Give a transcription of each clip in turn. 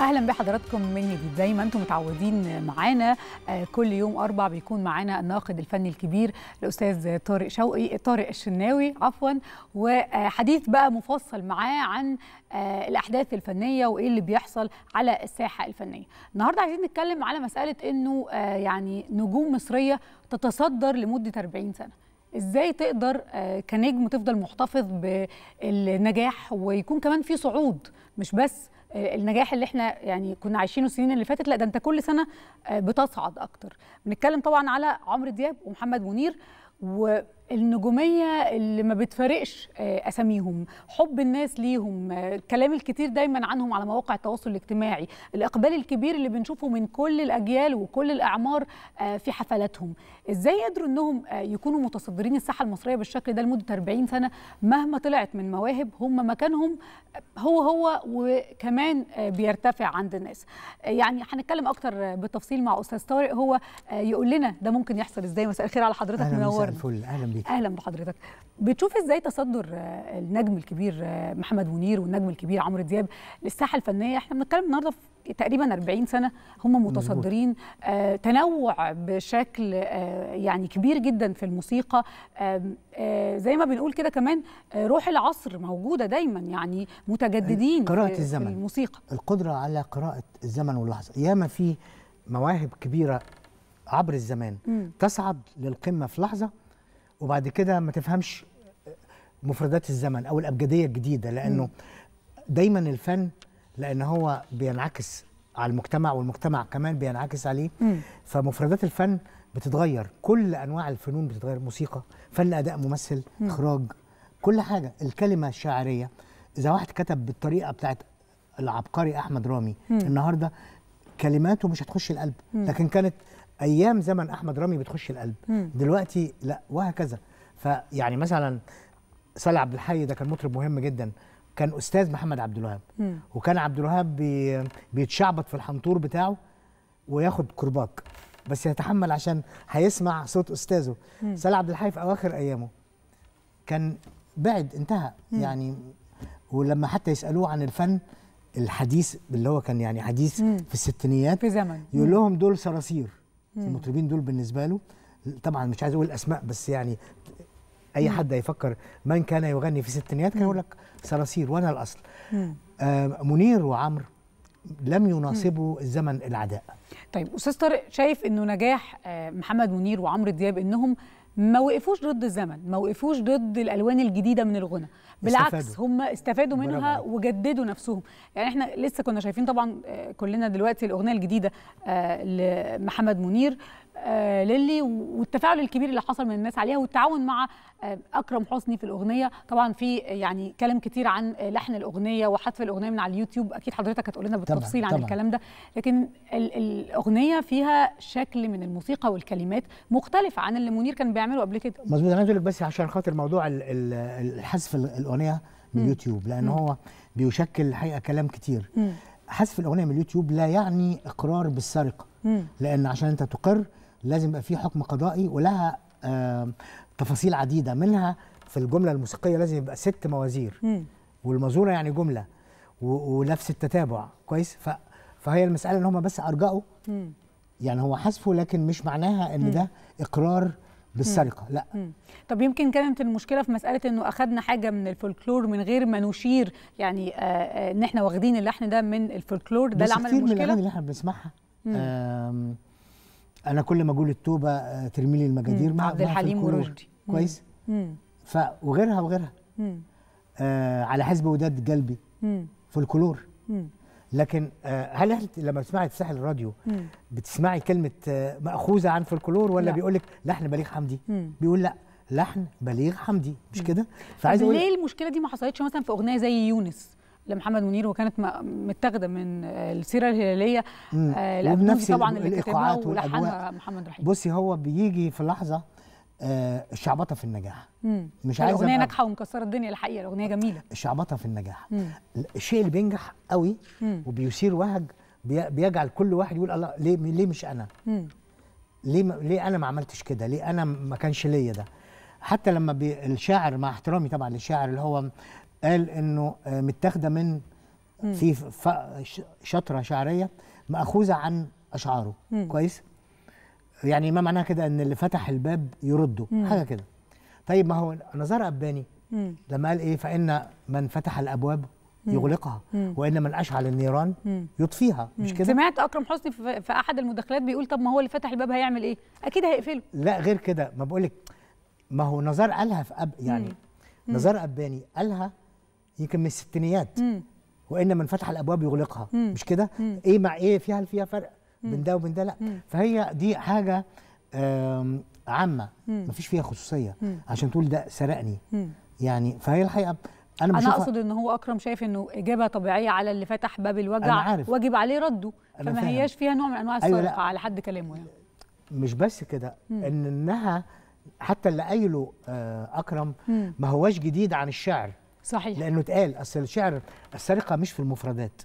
اهلا بحضراتكم من جديد زي ما انتم متعودين معانا آه، كل يوم اربع بيكون معانا الناقد الفني الكبير الاستاذ طارق شوقي طارق الشناوي عفوا وحديث بقى مفصل معاه عن آه، الاحداث الفنيه وايه اللي بيحصل على الساحه الفنيه النهارده عايزين نتكلم على مساله انه آه، يعني نجوم مصريه تتصدر لمده 40 سنه ازاي تقدر كنجم تفضل محتفظ بالنجاح ويكون كمان في صعود مش بس آه، النجاح اللي احنا يعني كنا عايشينه السنين اللي فاتت لا ده انت كل سنه آه، بتصعد اكتر بنتكلم طبعا على عمرو دياب ومحمد منير و النجوميه اللي ما بتفارقش آه، اساميهم حب الناس ليهم آه، الكلام الكتير دايما عنهم على مواقع التواصل الاجتماعي الاقبال الكبير اللي بنشوفه من كل الاجيال وكل الاعمار آه، في حفلاتهم ازاي قدروا انهم يكونوا متصدرين الساحه المصريه بالشكل ده لمده 40 سنه مهما طلعت من مواهب هم مكانهم هو هو وكمان بيرتفع عند الناس يعني هنتكلم اكتر بالتفصيل مع استاذ طارق هو يقول لنا ده ممكن يحصل ازاي مساء الخير على حضرتك منورنا اهلا بيك اهلا بحضرتك بتشوف ازاي تصدر آه، النجم الكبير آه، محمد منير والنجم الكبير عمرو دياب للساحه الفنيه احنا بنتكلم النهارده في تقريبا 40 سنه هم متصدرين آه تنوع بشكل آه يعني كبير جدا في الموسيقى آه زي ما بنقول كده كمان آه، روح العصر موجوده دايما يعني متجددين قراءه الزمن في الموسيقى القدره على قراءه الزمن واللحظه ياما في مواهب كبيره عبر الزمان مم. تصعد للقمه في لحظه وبعد كده ما تفهمش مفردات الزمن او الابجديه الجديده لانه دايما الفن لان هو بينعكس على المجتمع والمجتمع كمان بينعكس عليه فمفردات الفن بتتغير كل انواع الفنون بتتغير موسيقى فن اداء ممثل اخراج كل حاجه الكلمه الشعريه اذا واحد كتب بالطريقه بتاعت العبقري احمد رامي النهارده كلماته مش هتخش القلب لكن كانت ايام زمن احمد رامي بتخش القلب مم. دلوقتي لا وهكذا فيعني مثلا صالح عبد الحي ده كان مطرب مهم جدا كان استاذ محمد عبد الوهاب وكان عبد الوهاب بي بيتشعبط في الحنطور بتاعه وياخد كرباك بس يتحمل عشان هيسمع صوت استاذه صالح عبد الحي في اواخر ايامه كان بعد انتهى مم. يعني ولما حتى يسالوه عن الفن الحديث اللي هو كان يعني حديث مم. في الستينيات في زمن يقول لهم دول صراصير المطربين دول بالنسبه له طبعا مش عايز اقول اسماء بس يعني اي حد هيفكر من كان يغني في الستينيات كان يقول لك صراصير وانا الاصل آه منير وعمرو لم يناسبوا الزمن العداء طيب استاذ طارق شايف انه نجاح آه، محمد منير وعمرو دياب انهم ما وقفوش ضد الزمن ما وقفوش ضد الالوان الجديده من الغنى بالعكس استفادوا. هم استفادوا منها وجددوا نفسهم يعني احنا لسه كنا شايفين طبعا آه، كلنا دلوقتي الاغنيه الجديده آه، لمحمد منير آه، للي والتفاعل الكبير اللي حصل من الناس عليها والتعاون مع اكرم حسني في الاغنيه طبعا في يعني كلام كتير عن لحن الاغنيه وحذف الاغنيه من على اليوتيوب اكيد حضرتك هتقول لنا بالتفصيل طبعًا عن طبعًا. الكلام ده لكن الاغنيه فيها شكل من الموسيقى والكلمات مختلف عن اللي منير كان بيعمله قبل كده مظبوط انا لك بس عشان خاطر موضوع الحذف الاغنيه من اليوتيوب لان هو بيشكل الحقيقه كلام كتير حذف الاغنيه من اليوتيوب لا يعني اقرار بالسرقه لان عشان انت تقر لازم يبقى في حكم قضائي ولها آه، تفاصيل عديده منها في الجمله الموسيقيه لازم يبقى ست موازير والمزوره يعني جمله ونفس التتابع كويس ف فهي المساله ان هم بس ارجعوا يعني هو حذفه لكن مش معناها ان ده اقرار بالسرقه لا طب يمكن كانت المشكله في مساله انه اخذنا حاجه من الفولكلور من غير ما نشير يعني آه، آه، ان احنا واخدين اللحن ده من الفولكلور ده اللي عمل المشكله من اللي احنا بنسمعها انا كل ما اقول التوبه آه، ترمي لي المجادير مع عبد الحليم ورشدي كويس ف وغيرها وغيرها على حزب وداد قلبي فولكلور لكن آه، هل انت لما تسمعي تسمعي الراديو بتسمعي كلمه آه، ماخوذه عن فولكلور ولا بيقول لك لحن بليغ حمدي بيقول لا لحن بليغ حمدي مش كده فعايز اقول ليه المشكله دي ما حصلتش مثلا في اغنيه زي يونس لمحمد منير وكانت متاخده من آه، السيره الهلاليه آه طبعا اللي كتبها ولحنها محمد رحيم بصي هو بيجي في لحظه الشعبطه آه، في النجاح مم. مش يعني عايز الاغنيه ناجحه ومكسره الدنيا الحقيقه الاغنيه جميله الشعبطه في النجاح الشيء اللي بينجح قوي وبيثير وهج بيجعل كل واحد يقول الله ليه ليه مش انا ليه ليه انا ما عملتش كده ليه انا ما كانش ليا ده حتى لما الشاعر مع احترامي طبعا للشاعر اللي هو قال انه آه، متاخده من في شطره شعريه ماخوذه عن اشعاره مم. كويس يعني ما معناها كده ان اللي فتح الباب يرده مم. حاجه كده طيب ما هو نزار قباني مم. لما قال ايه فان من فتح الابواب يغلقها مم. وان من اشعل النيران مم. يطفيها مش كده سمعت اكرم حسني في احد المداخلات بيقول طب ما هو اللي فتح الباب هيعمل ايه اكيد هيقفله لا غير كده ما بقول لك ما هو نزار قالها في أب يعني مم. نزار قباني قالها يمكن من الستينيات وان من فتح الابواب يغلقها مم. مش كده ايه مع ايه فيها فيها فرق من ده وبين ده لا فهي دي حاجه عامه مفيش فيها خصوصيه عشان تقول ده سرقني يعني فهي الحقيقه انا انا اقصد ان هو اكرم شايف انه اجابه طبيعيه على اللي فتح باب الوجع واجب عليه رده فما هياش فيها نوع من انواع السرقه أيوة على حد كلامه يعني مش بس كده ان انها حتى اللي قايله آه، اكرم ما هواش جديد عن الشعر صحيح لانه اتقال اصل الشعر السرقه مش في المفردات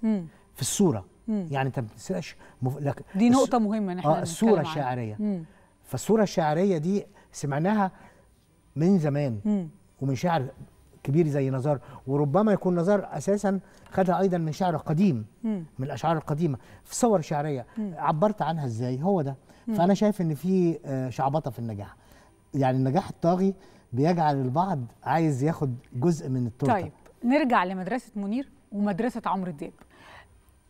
في الصوره مم. يعني انت ما بتسرقش مف... لك دي نقطه مهمه نحن آه الصوره الشعريه مم. فالصوره الشعريه دي سمعناها من زمان مم. ومن شاعر كبير زي نزار وربما يكون نزار اساسا خدها ايضا من شعر قديم مم. من الاشعار القديمه في صور شعريه مم. عبرت عنها ازاي هو ده مم. فانا شايف ان في آه، شعبطه في النجاح يعني النجاح الطاغي بيجعل البعض عايز ياخد جزء من التورته طيب نرجع لمدرسه منير ومدرسه عمرو دياب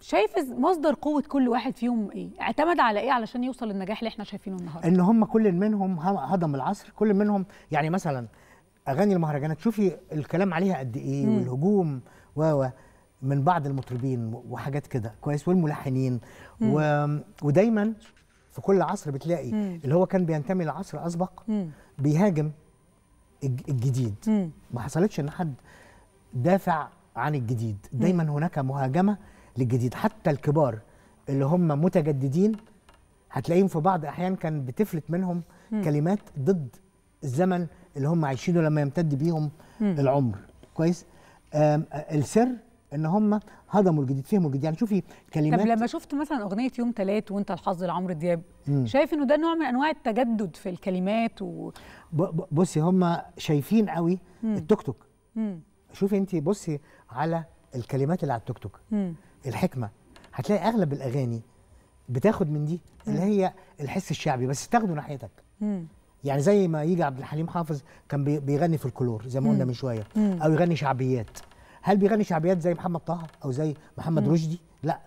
شايف مصدر قوه كل واحد فيهم ايه اعتمد على ايه علشان يوصل للنجاح اللي احنا شايفينه النهارده ان هم كل منهم هضم العصر كل منهم يعني مثلا اغاني المهرجانات شوفي الكلام عليها قد ايه مم. والهجوم و من بعض المطربين وحاجات كده كويس والملحنين و... ودايما في كل عصر بتلاقي مم. اللي هو كان بينتمي لعصر اسبق مم. بيهاجم الجديد مم. ما حصلتش ان حد دافع عن الجديد دايما هناك مهاجمه للجديد حتى الكبار اللي هم متجددين هتلاقيهم في بعض احيان كان بتفلت منهم م. كلمات ضد الزمن اللي هم عايشينه لما يمتد بيهم م. العمر كويس السر ان هم هضموا الجديد فهموا الجديد يعني شوفي كلمات طب لما شفت مثلا اغنيه يوم ثلاث وانت الحظ لعمرو دياب شايف انه ده نوع من انواع التجدد في الكلمات و... بصي هم شايفين قوي التوك توك شوفي انت بصي على الكلمات اللي على التوك توك الحكمه هتلاقي اغلب الاغاني بتاخد من دي اللي هي الحس الشعبي بس تاخده ناحيتك يعني زي ما يجي عبد الحليم حافظ كان بيغني في الكلور زي ما قلنا من شويه او يغني شعبيات هل بيغني شعبيات زي محمد طه او زي محمد رشدي لا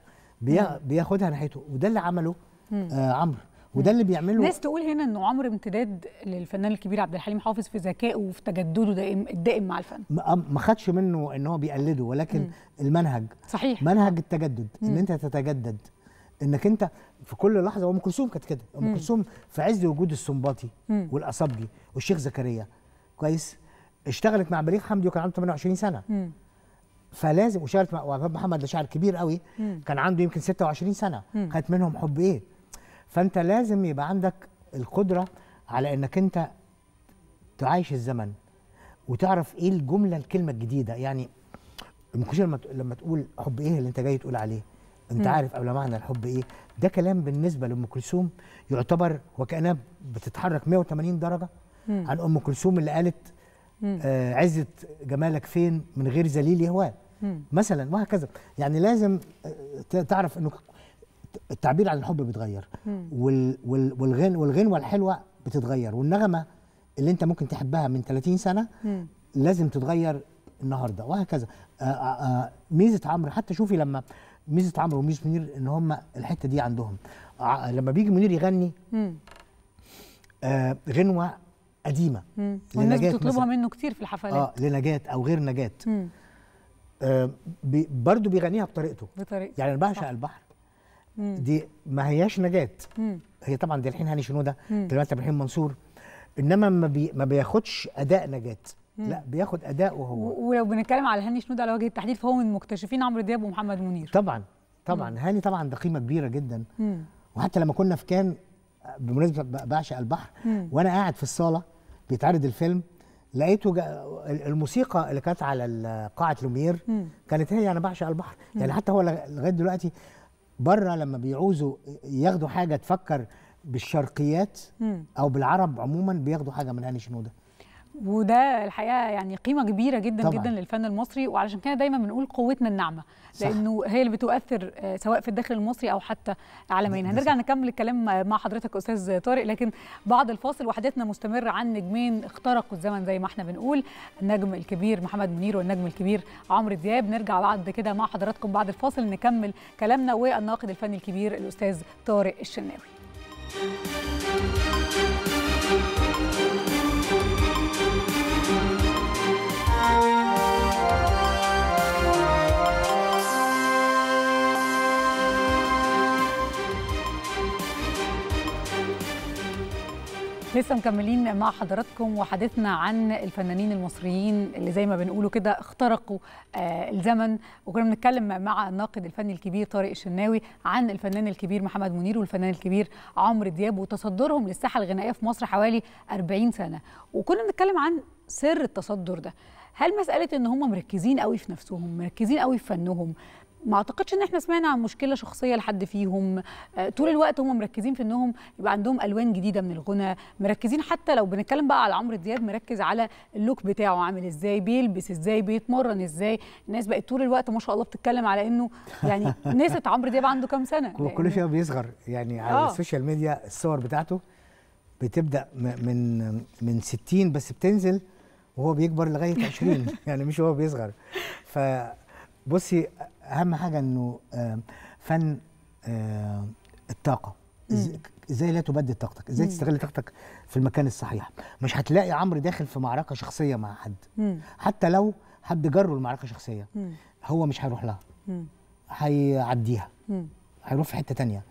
بياخدها ناحيته وده اللي عمله آه، عمرو وده اللي بيعمله ناس تقول هنا انه عمر امتداد للفنان الكبير عبد الحليم حافظ في ذكائه وفي تجدده دائم الدائم مع الفن ما خدش منه ان هو بيقلده ولكن مم. المنهج صحيح منهج التجدد مم. ان انت تتجدد انك انت في كل لحظه ام كلثوم كانت كده ام كلثوم في عز وجود السنباطي والاصبجي والشيخ زكريا كويس اشتغلت مع بليغ حمدي وكان عنده 28 سنه مم. فلازم وشاركت مع محمد ده شاعر كبير قوي مم. كان عنده يمكن 26 سنه خدت منهم حب ايه فانت لازم يبقى عندك القدره على انك انت تعايش الزمن وتعرف ايه الجمله الكلمه الجديده يعني مش لما لما تقول حب ايه اللي انت جاي تقول عليه انت م. عارف قبل معنى الحب ايه ده كلام بالنسبه لام كلثوم يعتبر وكانها بتتحرك 180 درجه م. عن ام كلثوم اللي قالت آه عزه جمالك فين من غير ذليل يهواه مثلا وهكذا يعني لازم آه، تعرف انه التعبير عن الحب بيتغير والغن والغنوه الحلوه بتتغير والنغمه اللي انت ممكن تحبها من 30 سنه لازم تتغير النهارده وهكذا آه، آه، آه، ميزه عمرو حتى شوفي لما ميزه عمرو وميزه منير ان هم الحته دي عندهم لما بيجي منير يغني غنوه قديمه والناس بتطلبها منه كتير في الحفلات اه لنجاه او غير نجاه برضه بيغنيها بطريقته بطريقته يعني انا بعشق البحر مم. دي ما هياش نجاه هي طبعا دي الحين هاني شنوده دلوقتي عبد الحليم منصور انما ما, بي ما بياخدش اداء نجاه لا بياخد اداء وهو ولو بنتكلم على هاني شنوده على وجه التحديد فهو من مكتشفين عمرو دياب ومحمد منير طبعا طبعا مم. هاني طبعا ده قيمه كبيره جدا مم. وحتى لما كنا في كان بمناسبه بعشق البحر مم. وانا قاعد في الصاله بيتعرض الفيلم لقيته الموسيقى اللي كانت على قاعه لومير كانت هي انا بعشق البحر يعني حتى هو لغايه دلوقتي بره لما بيعوزوا ياخدوا حاجه تفكر بالشرقيات او بالعرب عموما بياخدوا حاجه من هاني شنوده وده الحقيقه يعني قيمه كبيره جدا طبعًا. جدا للفن المصري وعلشان كده دايما بنقول قوتنا الناعمه لانه هي اللي بتؤثر آه، سواء في الداخل المصري او حتى عالميا هنرجع نكمل الكلام مع حضرتك استاذ طارق لكن بعد الفاصل وحديثنا مستمر عن نجمين اخترقوا الزمن زي ما احنا بنقول النجم الكبير محمد منير والنجم الكبير عمرو دياب نرجع بعد كده مع حضراتكم بعد الفاصل نكمل كلامنا والناقد الفني الكبير الاستاذ طارق الشناوي لسه مكملين مع حضراتكم وحديثنا عن الفنانين المصريين اللي زي ما بنقولوا كده اخترقوا آه الزمن وكنا بنتكلم مع الناقد الفني الكبير طارق الشناوي عن الفنان الكبير محمد منير والفنان الكبير عمرو دياب وتصدرهم للساحه الغنائيه في مصر حوالي 40 سنه وكنا بنتكلم عن سر التصدر ده هل مساله ان هم مركزين قوي في نفسهم مركزين قوي في فنهم ما اعتقدش ان احنا سمعنا عن مشكله شخصيه لحد فيهم آه، طول الوقت هم مركزين في انهم يبقى عندهم الوان جديده من الغنى مركزين حتى لو بنتكلم بقى على عمرو دياب مركز على اللوك بتاعه عامل ازاي بيلبس ازاي بيتمرن ازاي الناس بقت طول الوقت ما شاء الله بتتكلم على انه يعني نسيت عمرو دياب عنده كام سنه كل يعني شويه بيصغر يعني على آه. السوشيال ميديا الصور بتاعته بتبدا من من 60 بس بتنزل وهو بيكبر لغايه 20 يعني مش هو بيصغر ف بصي اهم حاجه انه فن الطاقه ازاي لا تبدد طاقتك ازاي تستغل طاقتك في المكان الصحيح مش هتلاقي عمرو داخل في معركه شخصيه مع حد حتى لو حد جره المعركه شخصيه هو مش هيروح لها هيعديها هيروح في حته تانية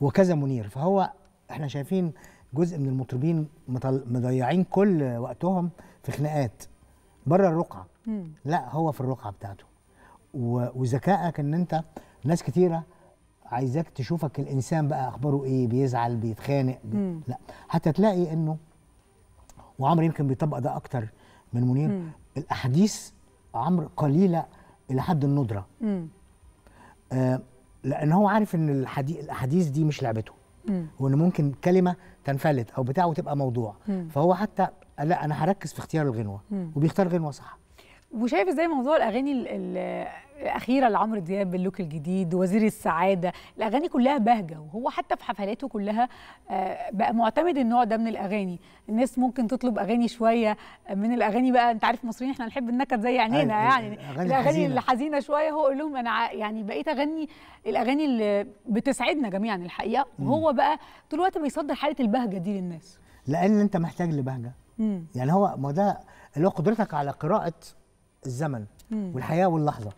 وكذا منير فهو احنا شايفين جزء من المطربين مضيعين كل وقتهم في خناقات بره الرقعه لا هو في الرقعه بتاعته وذكائك ان انت ناس كتيره عايزاك تشوفك الانسان بقى اخباره ايه بيزعل بيتخانق بي... لا حتى تلاقي انه وعمرو يمكن بيطبق ده اكتر من منير مم. الاحاديث عمرو قليله الى حد الندره آه لان هو عارف ان الحدي... الاحاديث دي مش لعبته مم. وان ممكن كلمه تنفلت او بتاع وتبقى موضوع مم. فهو حتى لا انا هركز في اختيار الغنوه مم. وبيختار غنوه صح وشايف ازاي موضوع الاغاني الاخيره لعمرو دياب باللوك الجديد وزير السعاده الاغاني كلها بهجه وهو حتى في حفلاته كلها آه، بقى معتمد النوع ده من الاغاني الناس ممكن تطلب اغاني شويه آه، من الاغاني بقى انت عارف مصريين احنا نحب النكد زي عينينا يعني أغاني الاغاني الحزينه شويه هو قول لهم انا يعني بقيت اغني الاغاني اللي بتسعدنا جميعا الحقيقه وهو بقى طول الوقت بيصدر حاله البهجه دي للناس لان انت محتاج لبهجه يعني هو ما ده اللي هو قدرتك على قراءه الزمن والحياه واللحظه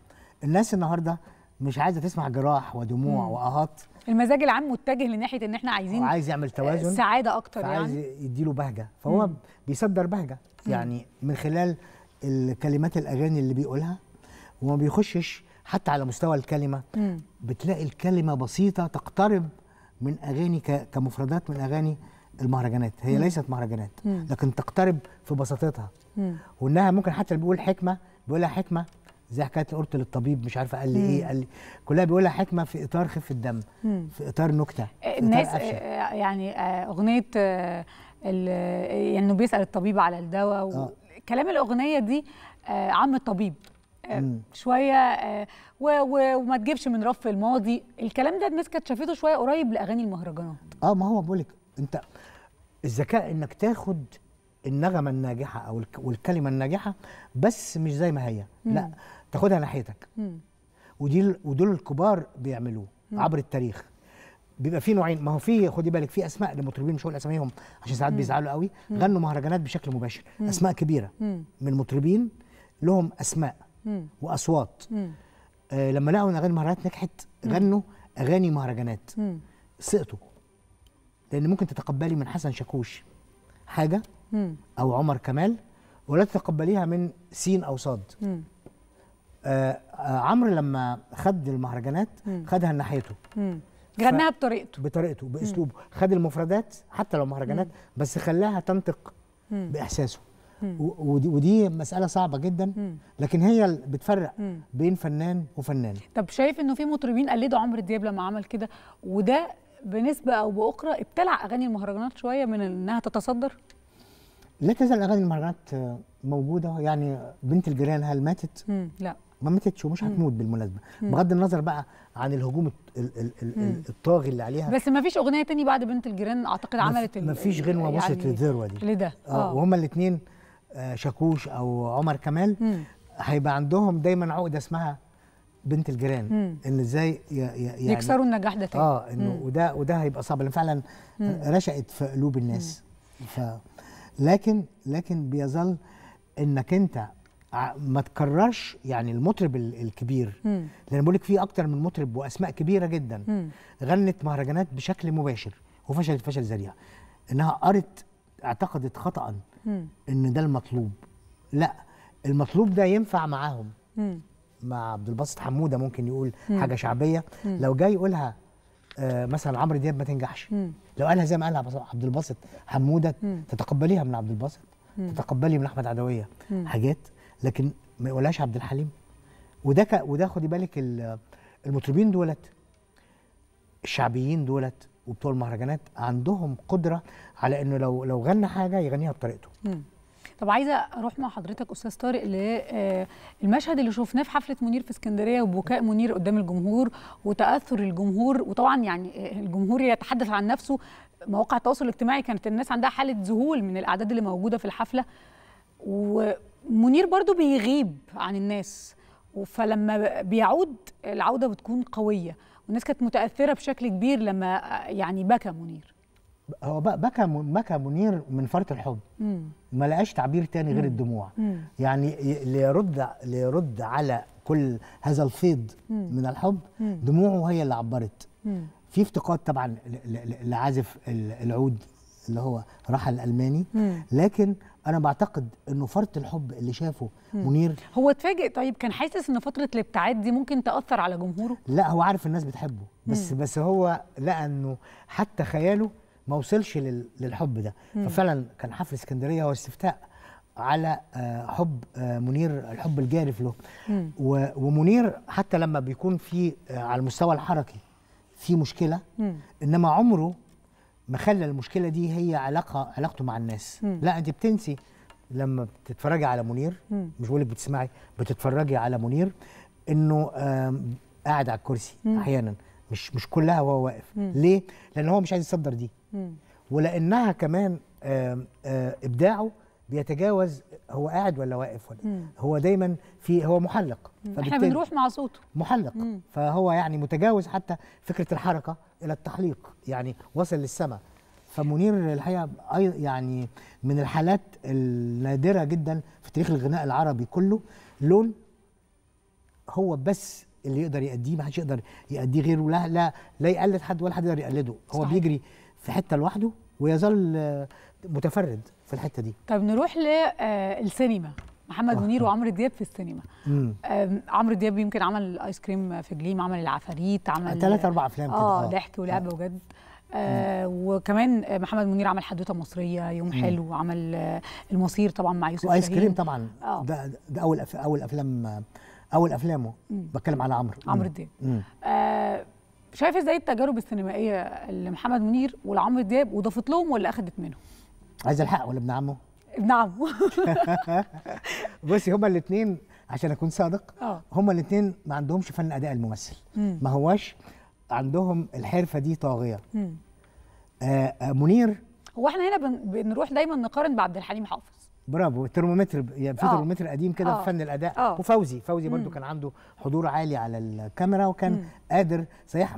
الناس النهارده مش عايزه تسمع جراح ودموع واهات المزاج العام متجه لناحيه ان احنا عايزين عايز يعمل توازن سعاده اكتر يعني عايز يديله بهجه فهو مم. بيصدر بهجه يعني من خلال الكلمات الاغاني اللي بيقولها وما بيخشش حتى على مستوى الكلمه مم. بتلاقي الكلمه بسيطه تقترب من اغاني كمفردات من اغاني المهرجانات هي مم. ليست مهرجانات مم. لكن تقترب في بساطتها وانها ممكن حتى اللي بيقول حكمه بيقولها حكمه زي حكايه قلت للطبيب مش عارفه قال لي ايه قال لي كلها بيقولها حكمه في اطار خفه الدم في اطار نكته في الناس إطار آه، آه، يعني آه، اغنيه انه يعني بيسال الطبيب على الدواء وكلام الاغنيه دي عم الطبيب شويه وما تجيبش من رف الماضي الكلام ده الناس كانت شافته شويه قريب لاغاني المهرجانات اه ما هو بقول لك انت الذكاء انك تاخد النغمه الناجحه او والكلمه الناجحه بس مش زي ما هي مم. لا تاخدها ناحيتك مم. ودي ودول الكبار بيعملوه عبر التاريخ بيبقى في نوعين ما هو في خدي بالك في اسماء لمطربين مش هقول اساميهم عشان ساعات بيزعلوا قوي غنوا مهرجانات بشكل مباشر مم. اسماء كبيره مم. من مطربين لهم اسماء مم. واصوات مم. آه لما لقوا ان اغاني المهرجانات نجحت غنوا اغاني مهرجانات سقطوا لان ممكن تتقبلي من حسن شاكوش حاجه او عمر كمال ولا تتقبليها من سين او صاد آه،, آه عمرو لما خد المهرجانات خدها ناحيته غناها بطريقته بطريقته باسلوبه خد المفردات حتى لو مهرجانات بس خلاها تنطق باحساسه ودي, ودي مساله صعبه جدا لكن هي بتفرق بين فنان وفنان طب شايف انه في مطربين قلدوا عمرو دياب لما عمل كده وده بنسبه او باخرى ابتلع اغاني المهرجانات شويه من انها تتصدر لا تزال اغاني المهرجانات آه، موجوده يعني بنت الجيران هل ماتت؟ مم. لا ما ماتتش ومش هتموت بالمناسبه مم. بغض النظر بقى عن الهجوم الطاغي اللي عليها بس ما فيش اغنيه تاني بعد بنت الجيران اعتقد عملت ما فيش غنوه يعني وصلت يعني للذروه دي لده اه, آه. وهما الاثنين آه، شاكوش او عمر كمال هيبقى عندهم دايما عقده اسمها بنت الجيران ان ازاي يعني يكسروا النجاح ده تاني اه انه وده وده هيبقى صعب لان فعلا رشقت في قلوب الناس مم. ف لكن لكن بيظل انك انت ما تكررش يعني المطرب الكبير مم. لان بقول لك في اكتر من مطرب واسماء كبيره جدا مم. غنت مهرجانات بشكل مباشر وفشلت فشل ذريع انها قرت اعتقدت خطا مم. ان ده المطلوب لا المطلوب ده ينفع معاهم مم. مع عبد الباسط حموده ممكن يقول مم. حاجه شعبيه مم. لو جاي يقولها آه، مثلا عمرو دياب ما تنجحش مم. لو قالها زي ما قالها عبد الباسط حموده مم. تتقبليها من عبد الباسط تتقبلي من احمد عدويه مم. حاجات لكن ما يقولهاش عبد الحليم وده وده خدي بالك المطربين دولت الشعبيين دولت وبتوع المهرجانات عندهم قدره على انه لو لو غنى حاجه يغنيها بطريقته مم. طب عايزه اروح مع حضرتك استاذ طارق للمشهد آه، اللي شفناه في حفله منير في اسكندريه وبكاء منير قدام الجمهور وتاثر الجمهور وطبعا يعني آه، الجمهور يتحدث عن نفسه مواقع التواصل الاجتماعي كانت الناس عندها حاله ذهول من الاعداد اللي موجوده في الحفله ومنير برضو بيغيب عن الناس فلما بيعود العوده بتكون قويه والناس كانت متاثره بشكل كبير لما آه، يعني بكى منير هو بكى بكى منير من فرط الحب ما لقاش تعبير تاني غير الدموع يعني ليرد ليرد على كل هذا الفيض من الحب دموعه هي اللي عبرت في افتقاد طبعا لعازف العود اللي هو رحل الماني لكن انا بعتقد انه فرط الحب اللي شافه منير هو اتفاجئ طيب كان حاسس ان فتره الابتعاد دي ممكن تاثر على جمهوره لا هو عارف الناس بتحبه بس بس هو لقى انه حتى خياله ما وصلش للحب ده ففعلا كان حفل اسكندريه هو استفتاء على آه، حب آه، منير الحب الجارف له ومنير حتى لما بيكون في آه، على المستوى الحركي في مشكله انما عمره ما خلى المشكله دي هي علاقه علاقته مع الناس لا انت بتنسي لما بتتفرجي على منير مش بقول لك بتسمعي بتتفرجي على منير انه قاعد على الكرسي احيانا مش مش كلها وهو واقف مم. ليه لان هو مش عايز يصدر دي مم. ولانها كمان آآ آآ آه، ابداعه بيتجاوز هو قاعد ولا واقف ولا مم. هو دايما في هو محلق احنا بنروح مع صوته محلق مم. فهو يعني متجاوز حتى فكره الحركه الى التحليق يعني وصل للسماء فمنير الحقيقه يعني من الحالات النادره جدا في تاريخ الغناء العربي كله لون هو بس اللي يقدر يأديه ما حدش يقدر يأديه غيره لا لا لا يقلد حد ولا حد يقدر يقلده هو صحيح. بيجري في حته لوحده ويظل آه، متفرد في الحته دي طب نروح للسينما آه، محمد آه. منير وعمرو دياب في السينما عمرو دياب يمكن عمل ايس كريم في جليم عمل العفاريت عمل ثلاث اربع افلام كده اه ضحك ولعب آه. وجد آه وكمان محمد منير عمل حدوته مصريه يوم مم. حلو عمل المصير طبعا مع يوسف وايس كريم طبعا آه. ده, ده اول أف... اول افلام اول افلامه بتكلم على عمرو عمرو دياب آه شايف ازاي التجارب السينمائيه لمحمد منير ولعمرو دياب وضافت لهم ولا اخذت منهم عايز الحق ولا ابن عمه ابن عمه بصي هما الاثنين عشان اكون صادق أوه. هما الاثنين ما عندهمش فن اداء الممثل مم. ما هواش عندهم الحرفه دي طاغيه آه،, آه منير هو احنا هنا بنروح دايما نقارن بعبد الحليم حافظ برافو الترمومتر يعني في آه. ترمومتر قديم كده آه. في فن الاداء أوه. وفوزي فوزي برضو مم. كان عنده حضور عالي على الكاميرا وكان مم. قادر صحيح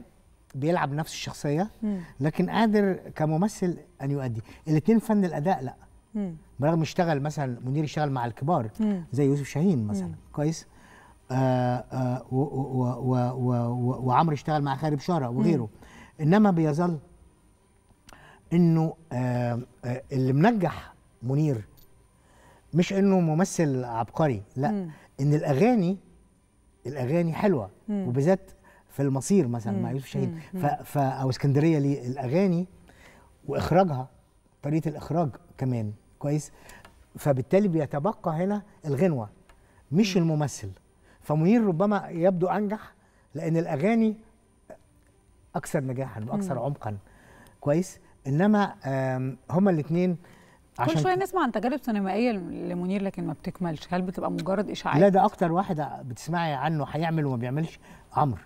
بيلعب نفس الشخصيه مم. لكن قادر كممثل ان يؤدي الاثنين فن الاداء لا برغم اشتغل مثلا منير اشتغل مع الكبار مم. زي يوسف شاهين مثلا مم. كويس آه، وعمرو اشتغل مع خالد بشاره وغيره انما بيظل انه اللي منجح منير مش انه ممثل عبقري لا م. ان الاغاني الاغاني حلوه وبالذات في المصير مثلا مع يوسف شاهين ف... او اسكندريه ليه الاغاني واخراجها طريقه الاخراج كمان كويس فبالتالي بيتبقى هنا الغنوه مش الممثل فمنير ربما يبدو انجح لان الاغاني اكثر نجاحا واكثر عمقا كويس انما هما الاثنين عشان كل شويه نسمع عن تجارب سينمائيه لمنير لكن ما بتكملش هل بتبقى مجرد اشاعات لا ده اكتر واحد بتسمعي عنه هيعمل وما بيعملش عمرو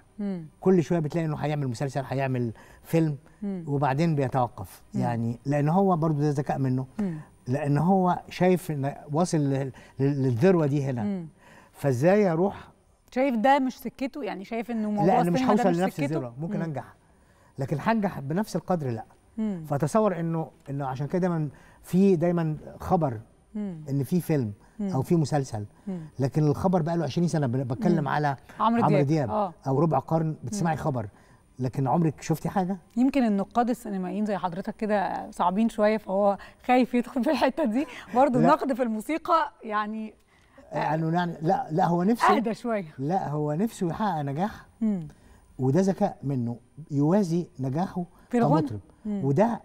كل شويه بتلاقي انه هيعمل مسلسل هيعمل فيلم مم. وبعدين بيتوقف مم. يعني لان هو برضه ده ذكاء منه مم. لان هو شايف واصل للذروه دي هنا مم. فازاي اروح شايف ده مش سكته يعني شايف انه موضوع لا انا مش هوصل لنفس الذروه ممكن انجح لكن هنجح بنفس القدر لا مم. فتصور انه انه عشان كده دايما في دايما خبر مم. ان في فيلم مم. او في مسلسل مم. لكن الخبر بقى له 20 سنه بتكلم مم. على عمرو دياب, عمر دياب. آه. او ربع قرن بتسمعي مم. خبر لكن عمرك شفتي حاجه يمكن النقاد السينمائيين زي حضرتك كده صعبين شويه فهو خايف يدخل في الحته دي برضه النقد في الموسيقى يعني آه، يعني يعني لا لا هو نفسه اهدى شويه لا هو نفسه يحقق نجاح مم. وده ذكاء منه يوازي نجاحه في كمطرب وده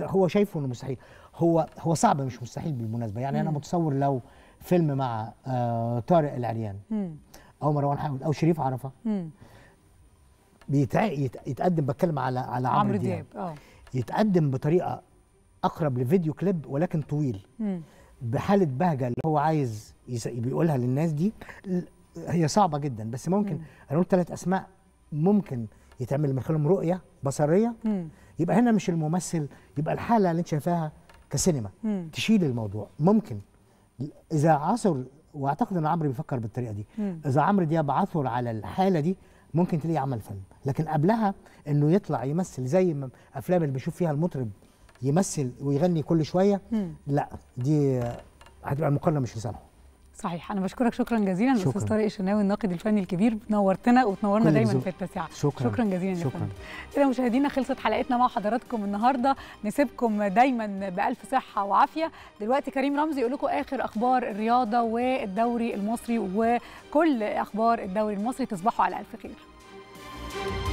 هو شايفه انه مستحيل هو هو صعب مش مستحيل بالمناسبه يعني مم. انا متصور لو فيلم مع آه طارق العريان مم. او مروان حامد او شريف عرفه بيتع... يت... يتقدم بتكلم على على عمرو دياب اه يتقدم بطريقه اقرب لفيديو كليب ولكن طويل مم. بحاله بهجه اللي هو عايز يس... بيقولها للناس دي هي صعبه جدا بس ممكن مم. انا قلت ثلاث اسماء ممكن يتعمل من خلالهم رؤيه بصريه مم. يبقى هنا مش الممثل يبقى الحاله اللي انت شايفاها كسينما مم. تشيل الموضوع ممكن اذا عثر واعتقد ان عمرو بيفكر بالطريقه دي مم. اذا عمرو دياب عثر على الحاله دي ممكن تلاقيه عمل فيلم لكن قبلها انه يطلع يمثل زي ما افلام اللي بيشوف فيها المطرب يمثل ويغني كل شويه مم. لا دي هتبقى المقارنه مش لصالحه صحيح انا بشكرك شكرا جزيلا الاستاذ طارق الشناوي الناقد الفني الكبير نورتنا وتنورنا دايما في التاسعه شكرا, شكرا جزيلا شكرا كده مشاهدينا خلصت حلقتنا مع حضراتكم النهارده نسيبكم دايما بالف صحه وعافيه دلوقتي كريم رمزي يقول لكم اخر اخبار الرياضه والدوري المصري وكل اخبار الدوري المصري تصبحوا على الف خير